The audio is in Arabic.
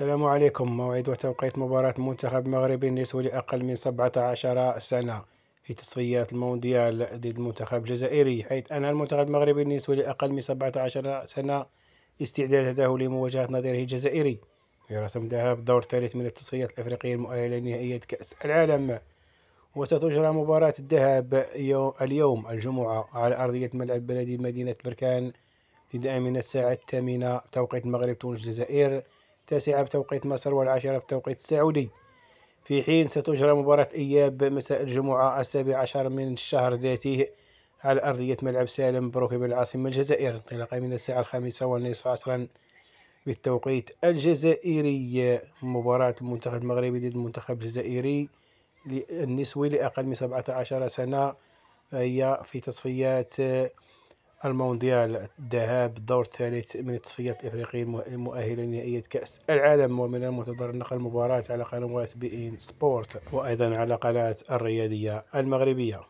السلام عليكم موعد وتوقيت مباراة منتخب مغربي النسوي لأقل من 17 سنة في تصفيات المونديال ضد المنتخب الجزائري حيث أنهى المنتخب المغربي النسوي لأقل من 17 سنة استعداده لمواجهة نظيره الجزائري في رسم ذهاب دور ثالث من التصفيات الأفريقية المؤهلة لنهائية كأس العالم وستجرى مباراة الذهاب اليوم الجمعة على أرضية ملعب بلدي مدينة بركان بدءا من الساعة الثامنة توقيت المغرب تونس الجزائر التاسعة بتوقيت مصر والعاشرة بتوقيت السعودي في حين ستجرى مباراة إياب مساء الجمعة السابع عشر من الشهر ذاته على أرضية ملعب سالم بروكي العاصمة الجزائر انطلاقا من الساعة الخامسة والنصف عصرا بالتوقيت الجزائري مباراة المنتخب المغربي ضد المنتخب الجزائري النسوي لأقل من 17 سنة هي في تصفيات المونديال الذهاب الدور الثالث من التصفيات الإفريقية المؤهلة لنهائية كأس العالم ومن المنتظر نقل المباراة على قنوات بي إن سبورت وأيضا على قناة الرياضية المغربية